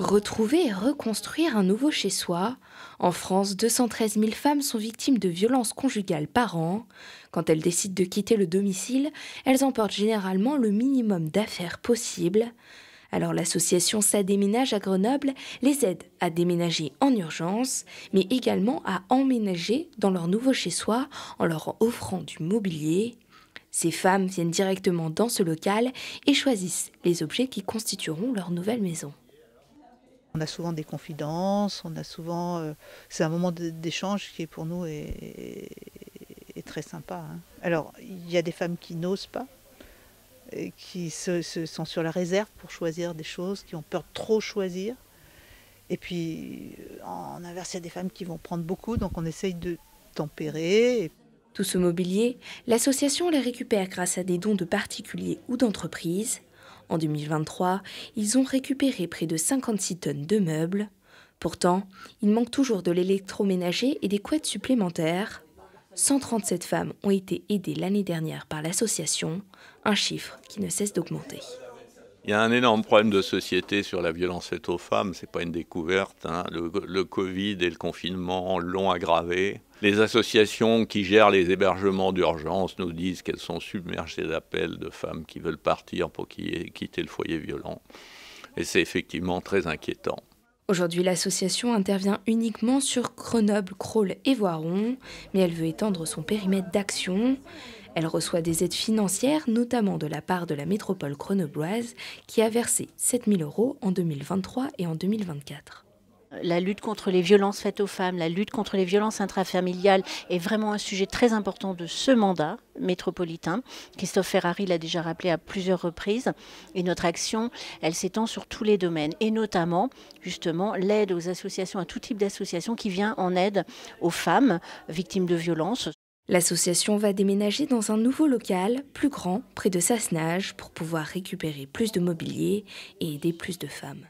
Retrouver et reconstruire un nouveau chez soi. En France, 213 000 femmes sont victimes de violences conjugales par an. Quand elles décident de quitter le domicile, elles emportent généralement le minimum d'affaires possible. Alors l'association Ça déménage à Grenoble les aide à déménager en urgence, mais également à emménager dans leur nouveau chez soi en leur offrant du mobilier. Ces femmes viennent directement dans ce local et choisissent les objets qui constitueront leur nouvelle maison on a souvent des confidences, on a souvent. Euh, c'est un moment d'échange qui est pour nous est, est, très sympa. Hein. Alors, il y a des femmes qui n'osent pas, qui se, se, sont sur la réserve pour choisir des choses, qui ont peur de trop choisir. Et puis, euh, en inverse, il y a des femmes qui vont prendre beaucoup, donc on essaye de tempérer. Tout ce mobilier, l'association les récupère grâce à des dons de particuliers ou d'entreprises en 2023, ils ont récupéré près de 56 tonnes de meubles. Pourtant, il manque toujours de l'électroménager et des couettes supplémentaires. 137 femmes ont été aidées l'année dernière par l'association, un chiffre qui ne cesse d'augmenter. Il y a un énorme problème de société sur la violence faite aux femmes, c'est pas une découverte. Hein. Le, Covid et le confinement l'ont aggravé. Les associations qui gèrent les hébergements d'urgence nous disent qu'elles sont submergées d'appels de femmes qui veulent partir pour quitter le foyer violent. Et c'est effectivement très inquiétant. Aujourd'hui, l'association intervient uniquement sur Grenoble, Crolles et Voiron, mais elle veut étendre son périmètre d'action. Elle reçoit des aides financières, notamment de la part de la métropole grenobloise, qui a versé 000 euros en 2023 et en 2024 la lutte contre les violences faites aux femmes, la lutte contre les violences intrafamiliales est vraiment un sujet très important de ce mandat métropolitain. Christophe Ferrari l'a déjà rappelé à plusieurs reprises et notre action, elle s'étend sur tous les domaines et notamment justement l'aide aux associations, à tout type d'associations qui vient en aide aux femmes victimes de violences. L'association va déménager dans un nouveau local, plus grand, près de Sassenage, pour pouvoir récupérer plus de mobilier et aider plus de femmes.